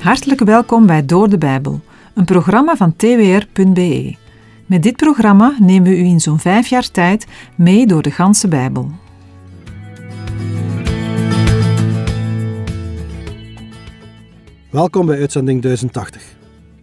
Hartelijk welkom bij Door de Bijbel, een programma van twr.be. Met dit programma nemen we u in zo'n vijf jaar tijd mee door de ganse Bijbel. Welkom bij uitzending 1080.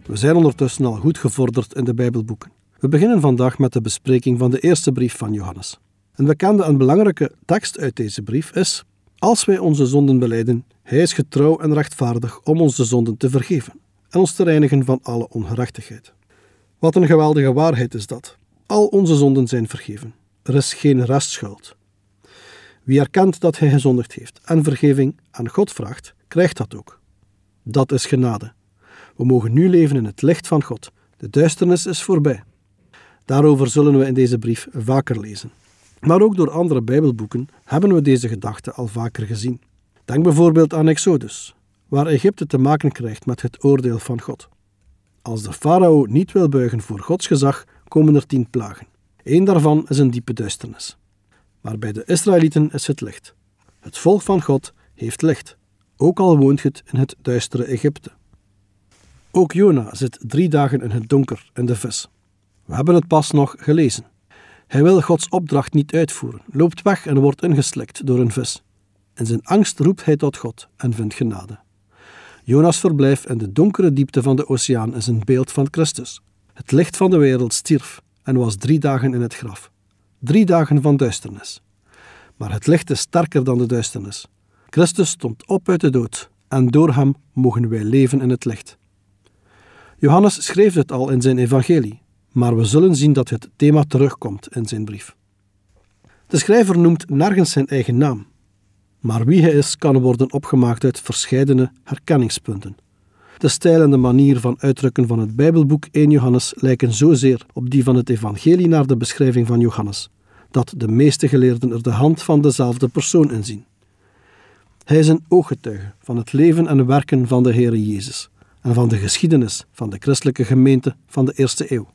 We zijn ondertussen al goed gevorderd in de Bijbelboeken. We beginnen vandaag met de bespreking van de eerste brief van Johannes. Een bekende en belangrijke tekst uit deze brief is: Als wij onze zonden beleiden, hij is getrouw en rechtvaardig om onze zonden te vergeven en ons te reinigen van alle ongerechtigheid. Wat een geweldige waarheid is dat. Al onze zonden zijn vergeven. Er is geen restschuld. Wie erkent dat hij gezondigd heeft en vergeving aan God vraagt, krijgt dat ook. Dat is genade. We mogen nu leven in het licht van God. De duisternis is voorbij. Daarover zullen we in deze brief vaker lezen. Maar ook door andere Bijbelboeken hebben we deze gedachte al vaker gezien. Denk bijvoorbeeld aan Exodus, waar Egypte te maken krijgt met het oordeel van God. Als de farao niet wil buigen voor Gods gezag, komen er tien plagen. Eén daarvan is een diepe duisternis. Maar bij de Israëlieten is het licht. Het volk van God heeft licht, ook al woont het in het duistere Egypte. Ook Jona zit drie dagen in het donker in de vis. We hebben het pas nog gelezen. Hij wil Gods opdracht niet uitvoeren, loopt weg en wordt ingeslikt door een vis. In zijn angst roept hij tot God en vindt genade. Jonas' verblijf in de donkere diepte van de oceaan is een beeld van Christus. Het licht van de wereld stierf en was drie dagen in het graf. Drie dagen van duisternis. Maar het licht is sterker dan de duisternis. Christus stond op uit de dood en door hem mogen wij leven in het licht. Johannes schreef het al in zijn evangelie, maar we zullen zien dat het thema terugkomt in zijn brief. De schrijver noemt nergens zijn eigen naam, maar wie hij is kan worden opgemaakt uit verscheidene herkenningspunten. De stijl en de manier van uitdrukken van het Bijbelboek 1 Johannes lijken zozeer op die van het Evangelie naar de beschrijving van Johannes, dat de meeste geleerden er de hand van dezelfde persoon in zien. Hij is een ooggetuige van het leven en werken van de Heere Jezus en van de geschiedenis van de christelijke gemeente van de eerste eeuw.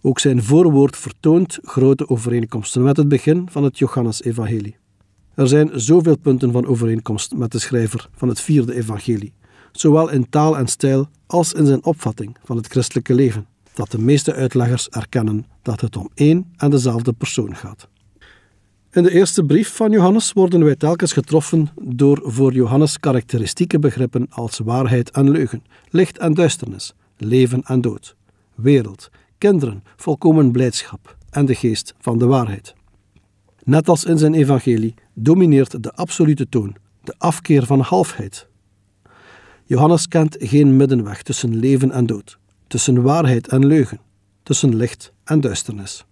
Ook zijn voorwoord vertoont grote overeenkomsten met het begin van het Johannesevangelie. Er zijn zoveel punten van overeenkomst met de schrijver van het vierde evangelie, zowel in taal en stijl als in zijn opvatting van het christelijke leven, dat de meeste uitleggers erkennen dat het om één en dezelfde persoon gaat. In de eerste brief van Johannes worden wij telkens getroffen door voor Johannes karakteristieke begrippen als waarheid en leugen, licht en duisternis, leven en dood, wereld, kinderen, volkomen blijdschap en de geest van de waarheid. Net als in zijn evangelie domineert de absolute toon, de afkeer van halfheid. Johannes kent geen middenweg tussen leven en dood, tussen waarheid en leugen, tussen licht en duisternis.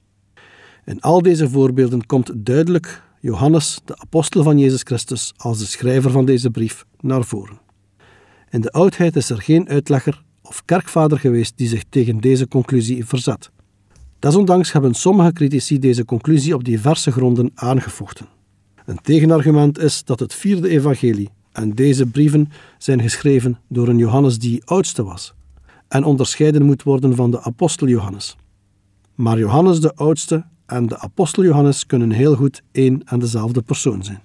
In al deze voorbeelden komt duidelijk Johannes, de apostel van Jezus Christus, als de schrijver van deze brief naar voren. In de oudheid is er geen uitlegger of kerkvader geweest die zich tegen deze conclusie verzet. Desondanks hebben sommige critici deze conclusie op diverse gronden aangevochten. Een tegenargument is dat het vierde evangelie en deze brieven zijn geschreven door een Johannes die oudste was en onderscheiden moet worden van de apostel Johannes. Maar Johannes de oudste en de apostel Johannes kunnen heel goed één en dezelfde persoon zijn.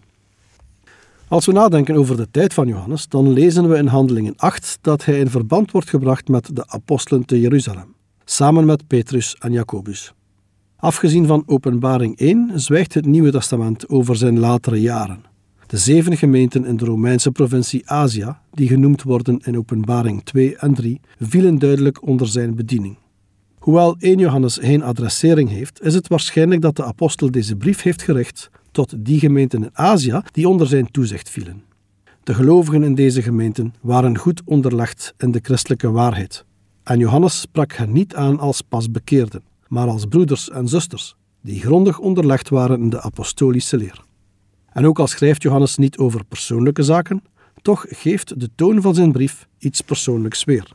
Als we nadenken over de tijd van Johannes, dan lezen we in Handelingen 8 dat hij in verband wordt gebracht met de apostelen te Jeruzalem, samen met Petrus en Jacobus. Afgezien van Openbaring 1 zwijgt het Nieuwe Testament over zijn latere jaren. De zeven gemeenten in de Romeinse provincie Asia, die genoemd worden in Openbaring 2 en 3, vielen duidelijk onder zijn bediening. Hoewel 1 Johannes geen adressering heeft, is het waarschijnlijk dat de apostel deze brief heeft gericht tot die gemeenten in Azië die onder zijn toezicht vielen. De gelovigen in deze gemeenten waren goed onderlegd in de christelijke waarheid. En Johannes sprak hen niet aan als pas bekeerden maar als broeders en zusters die grondig onderlegd waren in de apostolische leer. En ook al schrijft Johannes niet over persoonlijke zaken, toch geeft de toon van zijn brief iets persoonlijks weer.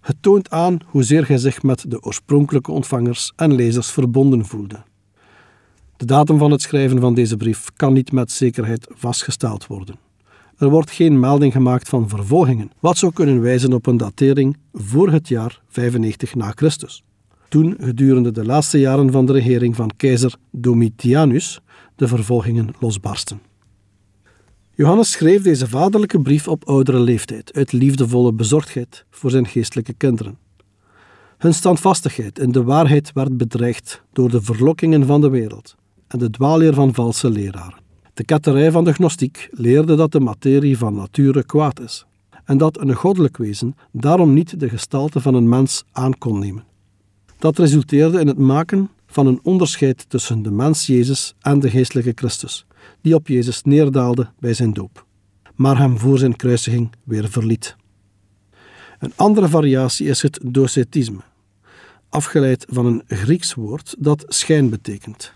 Het toont aan hoezeer hij zich met de oorspronkelijke ontvangers en lezers verbonden voelde. De datum van het schrijven van deze brief kan niet met zekerheid vastgesteld worden. Er wordt geen melding gemaakt van vervolgingen, wat zou kunnen wijzen op een datering voor het jaar 95 na Christus toen gedurende de laatste jaren van de regering van keizer Domitianus de vervolgingen losbarsten. Johannes schreef deze vaderlijke brief op oudere leeftijd, uit liefdevolle bezorgdheid voor zijn geestelijke kinderen. Hun standvastigheid in de waarheid werd bedreigd door de verlokkingen van de wereld en de dwaalleer van valse leraren. De ketterij van de gnostiek leerde dat de materie van nature kwaad is en dat een goddelijk wezen daarom niet de gestalte van een mens aan kon nemen. Dat resulteerde in het maken van een onderscheid tussen de mens Jezus en de geestelijke Christus, die op Jezus neerdaalde bij zijn doop, maar hem voor zijn kruisiging weer verliet. Een andere variatie is het docetisme, afgeleid van een Grieks woord dat schijn betekent.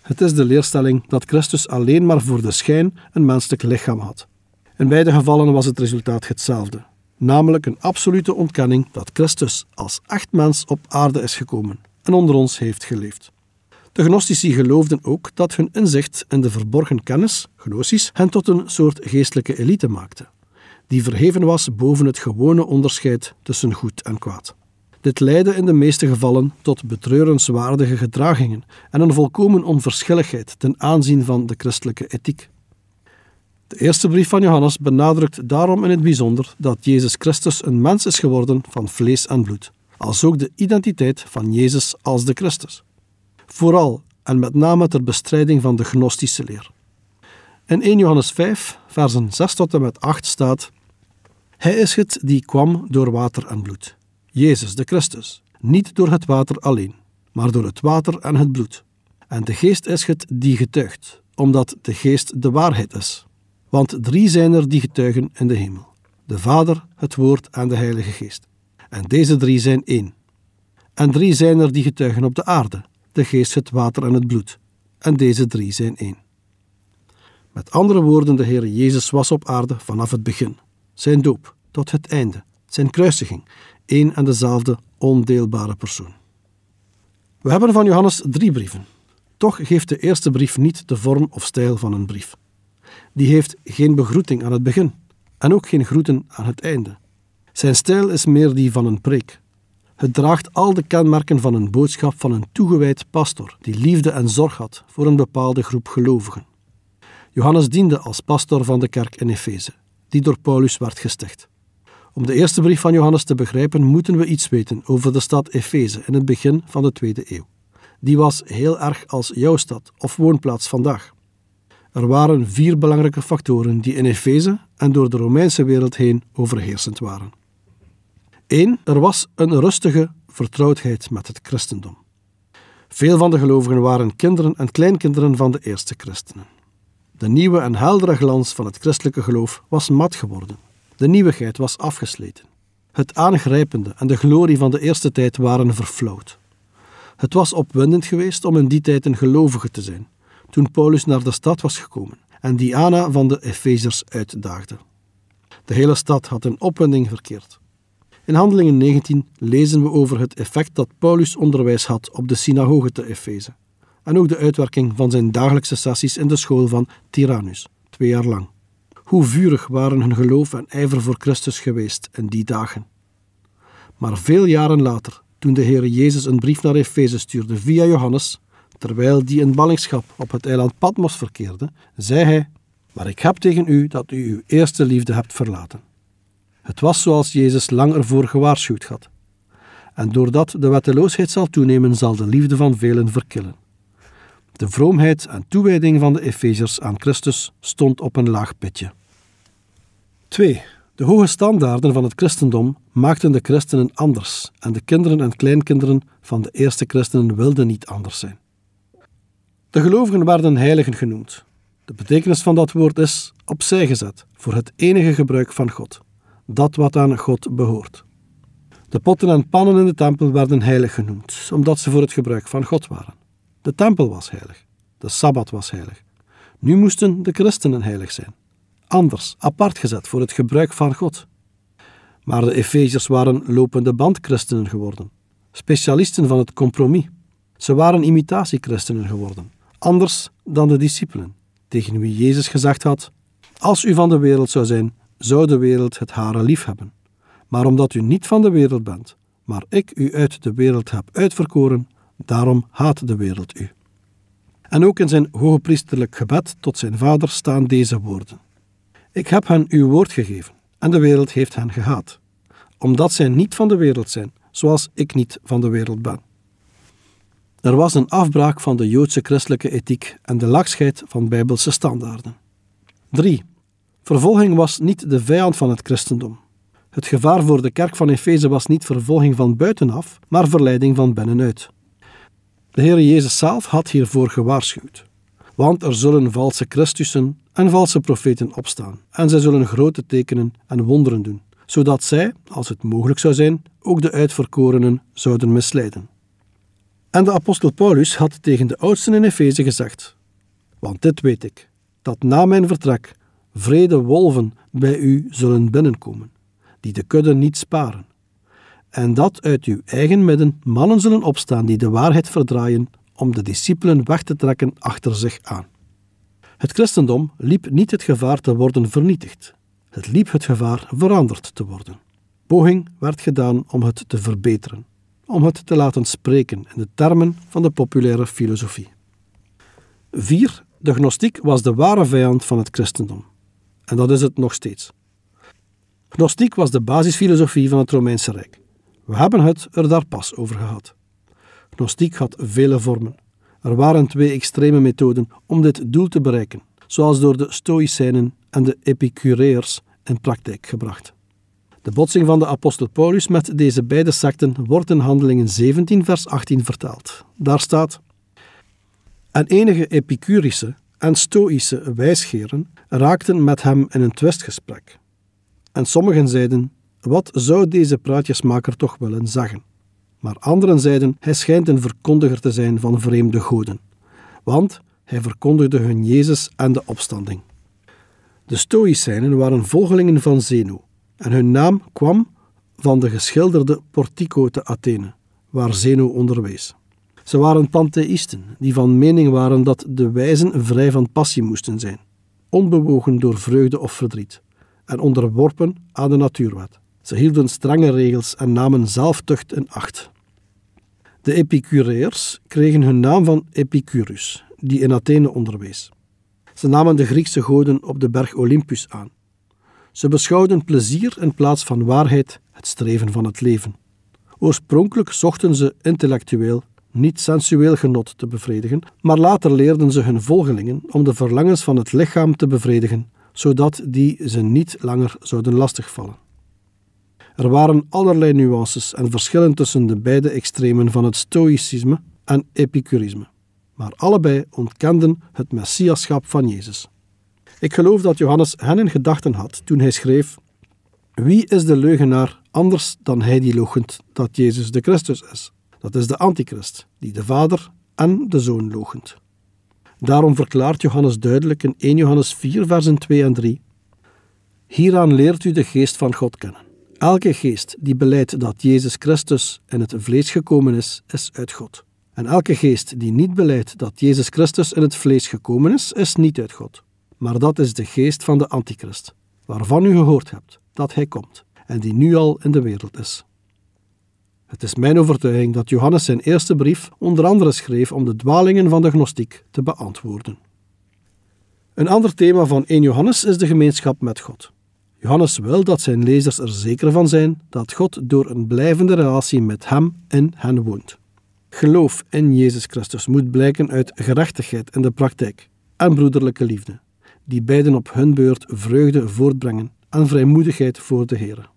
Het is de leerstelling dat Christus alleen maar voor de schijn een menselijk lichaam had. In beide gevallen was het resultaat hetzelfde namelijk een absolute ontkenning dat Christus als echt mens op aarde is gekomen en onder ons heeft geleefd. De gnostici geloofden ook dat hun inzicht in de verborgen kennis, gnosis, hen tot een soort geestelijke elite maakte, die verheven was boven het gewone onderscheid tussen goed en kwaad. Dit leidde in de meeste gevallen tot betreurenswaardige gedragingen en een volkomen onverschilligheid ten aanzien van de christelijke ethiek. De eerste brief van Johannes benadrukt daarom in het bijzonder dat Jezus Christus een mens is geworden van vlees en bloed, als ook de identiteit van Jezus als de Christus. Vooral en met name ter bestrijding van de gnostische leer. In 1 Johannes 5, versen 6 tot en met 8 staat: Hij is het die kwam door water en bloed, Jezus de Christus, niet door het water alleen, maar door het water en het bloed. En de geest is het die getuigt, omdat de geest de waarheid is. Want drie zijn er die getuigen in de hemel: de Vader, het Woord en de Heilige Geest. En deze drie zijn één. En drie zijn er die getuigen op de aarde: de Geest, het water en het bloed. En deze drie zijn één. Met andere woorden, de Heer Jezus was op aarde vanaf het begin, zijn doop tot het einde, zijn kruisiging, één en dezelfde ondeelbare persoon. We hebben van Johannes drie brieven. Toch geeft de eerste brief niet de vorm of stijl van een brief die heeft geen begroeting aan het begin en ook geen groeten aan het einde. Zijn stijl is meer die van een preek. Het draagt al de kenmerken van een boodschap van een toegewijd pastor die liefde en zorg had voor een bepaalde groep gelovigen. Johannes diende als pastor van de kerk in Efeze, die door Paulus werd gesticht. Om de eerste brief van Johannes te begrijpen, moeten we iets weten over de stad Efeze in het begin van de tweede eeuw. Die was heel erg als jouw stad of woonplaats vandaag. Er waren vier belangrijke factoren die in Efeze en door de Romeinse wereld heen overheersend waren. 1. Er was een rustige vertrouwdheid met het christendom. Veel van de gelovigen waren kinderen en kleinkinderen van de eerste christenen. De nieuwe en heldere glans van het christelijke geloof was mat geworden. De nieuwigheid was afgesleten. Het aangrijpende en de glorie van de eerste tijd waren verflauwd. Het was opwindend geweest om in die tijd een gelovige te zijn, toen Paulus naar de stad was gekomen en Diana van de Efezers uitdaagde. De hele stad had een opwinding verkeerd. In Handelingen 19 lezen we over het effect dat Paulus onderwijs had op de synagoge te Efeze en ook de uitwerking van zijn dagelijkse sessies in de school van Tyrannus, twee jaar lang. Hoe vurig waren hun geloof en ijver voor Christus geweest in die dagen. Maar veel jaren later, toen de Heer Jezus een brief naar Efeze stuurde via Johannes, terwijl die in ballingschap op het eiland Patmos verkeerde, zei hij: Maar ik heb tegen u dat u uw eerste liefde hebt verlaten. Het was zoals Jezus lang ervoor gewaarschuwd had. En doordat de wetteloosheid zal toenemen, zal de liefde van velen verkillen. De vroomheid en toewijding van de Efeziërs aan Christus stond op een laag pitje. 2. De hoge standaarden van het christendom maakten de christenen anders en de kinderen en kleinkinderen van de eerste christenen wilden niet anders zijn. De gelovigen werden heiligen genoemd. De betekenis van dat woord is opzij gezet voor het enige gebruik van God, dat wat aan God behoort. De potten en pannen in de tempel werden heilig genoemd, omdat ze voor het gebruik van God waren. De tempel was heilig, de sabbat was heilig. Nu moesten de christenen heilig zijn, anders, apart gezet voor het gebruik van God. Maar de Efeziërs waren lopende bandchristenen geworden, specialisten van het compromis. Ze waren imitatiechristenen geworden, anders dan de discipelen, tegen wie Jezus gezegd had: Als u van de wereld zou zijn, zou de wereld het hare lief hebben. Maar omdat u niet van de wereld bent, maar ik u uit de wereld heb uitverkoren, daarom haat de wereld u. En ook in zijn hogepriesterlijk gebed tot zijn vader staan deze woorden: Ik heb hen uw woord gegeven, en de wereld heeft hen gehaat, omdat zij niet van de wereld zijn, zoals ik niet van de wereld ben. Er was een afbraak van de Joodse christelijke ethiek en de laksheid van bijbelse standaarden. 3. Vervolging was niet de vijand van het christendom. Het gevaar voor de kerk van Efeze was niet vervolging van buitenaf, maar verleiding van binnenuit. De Heer Jezus zelf had hiervoor gewaarschuwd. Want er zullen valse Christussen en valse profeten opstaan, en zij zullen grote tekenen en wonderen doen, zodat zij, als het mogelijk zou zijn, ook de uitverkorenen zouden misleiden. En de apostel Paulus had tegen de oudsten in Efeze gezegd: Want dit weet ik, dat na mijn vertrek vrede wolven bij u zullen binnenkomen, die de kudde niet sparen. En dat uit uw eigen midden mannen zullen opstaan die de waarheid verdraaien om de discipelen weg te trekken achter zich aan. Het christendom liep niet het gevaar te worden vernietigd. Het liep het gevaar veranderd te worden. Poging werd gedaan om het te verbeteren om het te laten spreken in de termen van de populaire filosofie. 4. De gnostiek was de ware vijand van het christendom. En dat is het nog steeds. Gnostiek was de basisfilosofie van het Romeinse Rijk. We hebben het er daar pas over gehad. Gnostiek had vele vormen. Er waren twee extreme methoden om dit doel te bereiken, zoals door de Stoïcijnen en de Epicureërs in praktijk gebracht. De botsing van de apostel Paulus met deze beide secten wordt in Handelingen 17, vers 18 vertaald. Daar staat: En enige Epicurische en Stoïsche wijsgeren raakten met hem in een twistgesprek. En sommigen zeiden: Wat zou deze praatjesmaker toch willen zeggen? Maar anderen zeiden: Hij schijnt een verkondiger te zijn van vreemde goden. Want hij verkondigde hun Jezus en de opstanding. De Stoïcijnen waren volgelingen van Zeno, en hun naam kwam van de geschilderde portico te Athene, waar Zeno onderwees. Ze waren pantheïsten die van mening waren dat de wijzen vrij van passie moesten zijn, onbewogen door vreugde of verdriet, en onderworpen aan de natuurwet. Ze hielden strenge regels en namen zelftucht in acht. De Epicureërs kregen hun naam van Epicurus, die in Athene onderwees. Ze namen de Griekse goden op de berg Olympus aan ze beschouwden plezier in plaats van waarheid, het streven van het leven. Oorspronkelijk zochten ze intellectueel, niet sensueel genot te bevredigen, maar later leerden ze hun volgelingen om de verlangens van het lichaam te bevredigen, zodat die ze niet langer zouden lastigvallen. Er waren allerlei nuances en verschillen tussen de beide extremen van het stoïcisme en epicurisme, maar allebei ontkenden het messiaschap van Jezus. Ik geloof dat Johannes hen in gedachten had toen hij schreef: Wie is de leugenaar anders dan hij die loogend dat Jezus de Christus is? Dat is de Antichrist, die de Vader en de Zoon loogend. Daarom verklaart Johannes duidelijk in 1 Johannes 4, versen 2 en 3: Hieraan leert u de geest van God kennen. Elke geest die beleidt dat Jezus Christus in het vlees gekomen is, is uit God. En elke geest die niet beleidt dat Jezus Christus in het vlees gekomen is, is niet uit God. Maar dat is de geest van de antichrist, waarvan u gehoord hebt dat hij komt en die nu al in de wereld is. Het is mijn overtuiging dat Johannes zijn eerste brief onder andere schreef om de dwalingen van de gnostiek te beantwoorden. Een ander thema van 1 Johannes is de gemeenschap met God. Johannes wil dat zijn lezers er zeker van zijn dat God door een blijvende relatie met hem in hen woont. Geloof in Jezus Christus moet blijken uit gerechtigheid in de praktijk en broederlijke liefde die beiden op hun beurt vreugde voortbrengen en vrijmoedigheid voor de Heer.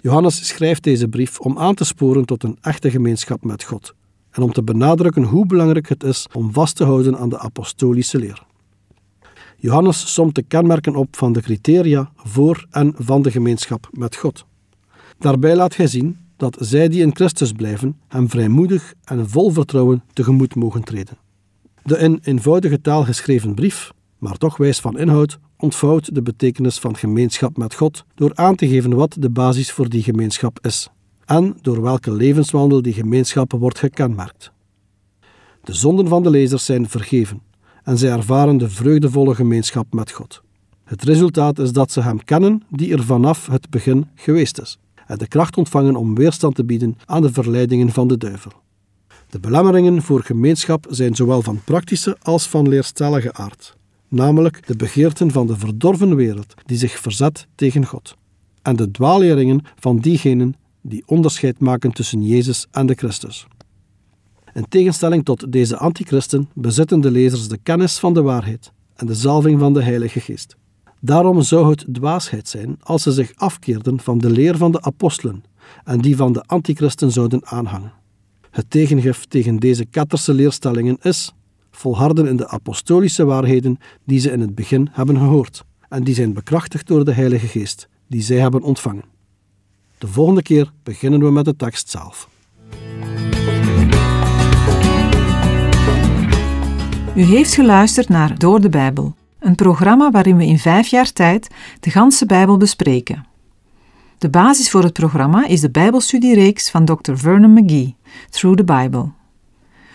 Johannes schrijft deze brief om aan te sporen tot een echte gemeenschap met God en om te benadrukken hoe belangrijk het is om vast te houden aan de apostolische leer. Johannes somt de kenmerken op van de criteria voor en van de gemeenschap met God. Daarbij laat hij zien dat zij die in Christus blijven hem vrijmoedig en vol vertrouwen tegemoet mogen treden. De in eenvoudige taal geschreven brief maar toch wijs van inhoud, ontvouwt de betekenis van gemeenschap met God door aan te geven wat de basis voor die gemeenschap is en door welke levenswandel die gemeenschap wordt gekenmerkt. De zonden van de lezers zijn vergeven en zij ervaren de vreugdevolle gemeenschap met God. Het resultaat is dat ze Hem kennen die er vanaf het begin geweest is en de kracht ontvangen om weerstand te bieden aan de verleidingen van de duivel. De belemmeringen voor gemeenschap zijn zowel van praktische als van leerstellige aard namelijk de begeerten van de verdorven wereld die zich verzet tegen God, en de dwaaleringen van diegenen die onderscheid maken tussen Jezus en de Christus. In tegenstelling tot deze antichristen bezitten de lezers de kennis van de waarheid en de zalving van de Heilige Geest. Daarom zou het dwaasheid zijn als ze zich afkeerden van de leer van de apostelen en die van de antichristen zouden aanhangen. Het tegengif tegen deze ketterse leerstellingen is volharden in de apostolische waarheden die ze in het begin hebben gehoord en die zijn bekrachtigd door de Heilige Geest die zij hebben ontvangen. De volgende keer beginnen we met de tekst zelf. U heeft geluisterd naar Door de Bijbel, een programma waarin we in vijf jaar tijd de ganse Bijbel bespreken. De basis voor het programma is de Bijbelstudiereeks van Dr. Vernon McGee, Through the Bible.